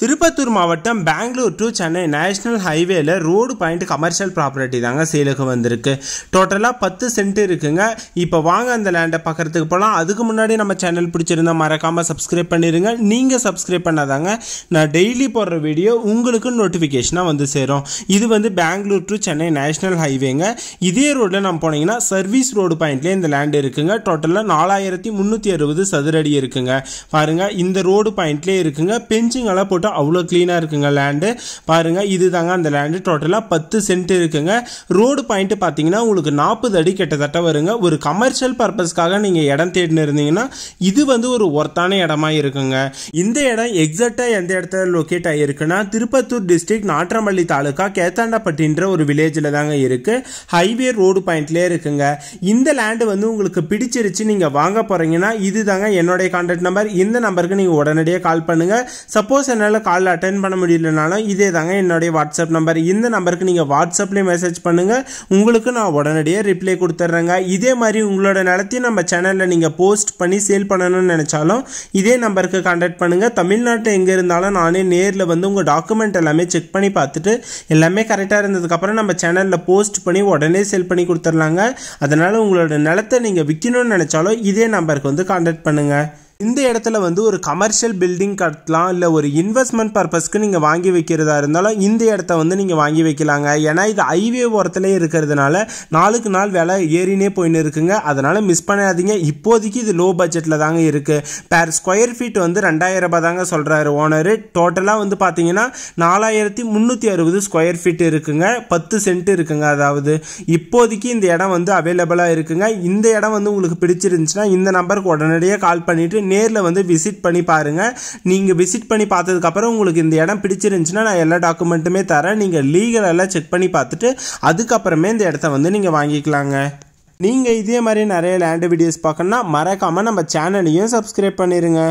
திருப்பத்தூர் மாவட்டம் Bangalore to Chennai national ஹைவேல road point commercial property தாங்க சேலுக்கு வந்திருக்கு டோட்டலாக பத்து சென்ட் இருக்குங்க இப்போ வாங்க அந்த லேண்டை பார்க்குறதுக்கு போகலாம் அதுக்கு முன்னாடி நம்ம சேனல் பிடிச்சிருந்தா மறக்காமல் சப்ஸ்கிரைப் பண்ணிடுங்க நீங்கள் சப்ஸ்கிரைப் பண்ணாதாங்க நான் டெய்லி போடுற வீடியோ உங்களுக்கு நோட்டிஃபிகேஷனாக வந்து சேரும் இது வந்து பெங்களூர் டு சென்னை நேஷனல் ஹைவேங்க இதே ரோட்டில் நம்ம போனீங்கன்னா சர்வீஸ் ரோடு பாயிண்ட்லேயே இந்த லேண்டு இருக்குங்க டோட்டலாக நாலாயிரத்தி முந்நூற்றி அறுபது சதுரடி இருக்குங்க பாருங்கள் இந்த ரோடு பாயிண்ட்லேயே இருக்குங்க பெஞ்சிங்கெல்லாம் போட்டு பார்த்தீங்கன்னா அவ்வளோ க்ளீனாக இருக்குங்க லேண்டு பாருங்கள் இது தாங்க அந்த லேண்டு டோட்டலாக பத்து சென்ட் இருக்குங்க ரோடு பாயிண்ட்டு பார்த்தீங்கன்னா உங்களுக்கு நாற்பது அடி கிட்டத்தட்ட வருங்க ஒரு கமர்ஷியல் பர்பஸ்க்காக நீங்கள் இடம் தேடினு இருந்தீங்கன்னா இது வந்து ஒரு ஒர்த்தான இடமா இருக்குங்க இந்த இடம் எக்ஸாக்டாக எந்த இடத்துல லொக்கேட் ஆகிருக்குன்னா திருப்பத்தூர் டிஸ்ட்ரிக்ட் நாற்றம்பள்ளி தாலுக்கா கேத்தாண்டப்பட்டின்ற ஒரு வில்லேஜில் தாங்க இருக்குது ஹைவே ரோடு பாயிண்ட்லேயே இருக்குங்க இந்த லேண்டு வந்து உங்களுக்கு பிடிச்சிருச்சு நீங்கள் வாங்க போகிறீங்கன்னா இது தாங்க என்னுடைய கான்டாக்ட் நம்பர் இந்த நம்பருக்கு நீங்கள் உடனடியாக கால் பண்ணுங்கள் சப்போஸ் என்னால் காலில் அட்டன் பண்ண முடியலனாலும் இதே தாங்க என்னுடைய வாட்ஸ்அப் நம்பர் இந்த நம்பருக்கு நீங்கள் வாட்ஸ்அப்லேயும் மெசேஜ் பண்ணுங்கள் உங்களுக்கு நான் உடனடியாக ரிப்ளை கொடுத்துட்றேங்க இதே மாதிரி உங்களோட நிலத்தையும் நம்ம சேனலில் நீங்கள் போஸ்ட் பண்ணி சேல் பண்ணணும்னு நினச்சாலும் இதே நம்பருக்கு கான்டாக்ட் பண்ணுங்கள் தமிழ்நாட்டில் எங்கே இருந்தாலும் நானே நேரில் வந்து உங்கள் டாக்குமெண்ட் எல்லாமே செக் பண்ணி பார்த்துட்டு எல்லாமே கரெக்டாக இருந்ததுக்கப்புறம் நம்ம சேனலில் போஸ்ட் பண்ணி உடனே சேல் பண்ணி கொடுத்துர்லாங்க அதனால் உங்களோட நிலத்தை நீங்கள் விற்கணும்னு நினச்சாலும் இதே நம்பருக்கு வந்து கான்டாக்ட் பண்ணுங்கள் இந்த இடத்துல வந்து ஒரு கமர்ஷியல் பில்டிங் கட்டலாம் இல்லை ஒரு இன்வெஸ்ட்மெண்ட் பர்பஸ்க்கு நீங்கள் வாங்கி வைக்கிறதா இருந்தாலும் இந்த இடத்த வந்து நீங்கள் வாங்கி வைக்கலாங்க ஏன்னா இது ஹைவே ஓரத்துலேயே இருக்கிறதுனால நாளுக்கு நாள் விலை ஏறினே போயின்னு இருக்குங்க அதனால் மிஸ் பண்ணாதீங்க இப்போதைக்கு இது லோ பட்ஜெட்டில் தாங்க இருக்குது பேர் ஸ்கொயர் ஃபீட் வந்து ரெண்டாயிரம் ரூபாய் தாங்க சொல்கிறாரு ஓனரு டோட்டலாக வந்து பார்த்தீங்கன்னா நாலாயிரத்தி முந்நூற்றி அறுபது ஸ்கொயர் ஃபீட் இருக்குங்க பத்து சென்ட் இருக்குங்க அதாவது இப்போதைக்கு இந்த இடம் வந்து அவைலபிளாக இருக்குங்க இந்த இடம் வந்து உங்களுக்கு பிடிச்சிருந்துச்சுன்னா இந்த நம்பருக்கு உடனடியாக கால் பண்ணிவிட்டு நேரில் வந்து விசிட் பண்ணி பாருங்கள் நீங்கள் விசிட் பண்ணி பார்த்ததுக்கப்புறம் உங்களுக்கு இந்த இடம் பிடிச்சிருந்துச்சுன்னா நான் எல்லா டாக்குமெண்ட்டுமே தரேன் நீங்கள் லீகலெல்லாம் செக் பண்ணி பார்த்துட்டு அதுக்கப்புறமே இந்த இடத்த வந்து நீங்கள் வாங்கிக்கலாங்க நீங்கள் இதே மாதிரி நிறைய லேண்டு வீடியோஸ் பார்க்கணுன்னா மறக்காமல் நம்ம சேனலையும் சப்ஸ்கிரைப் பண்ணிடுங்க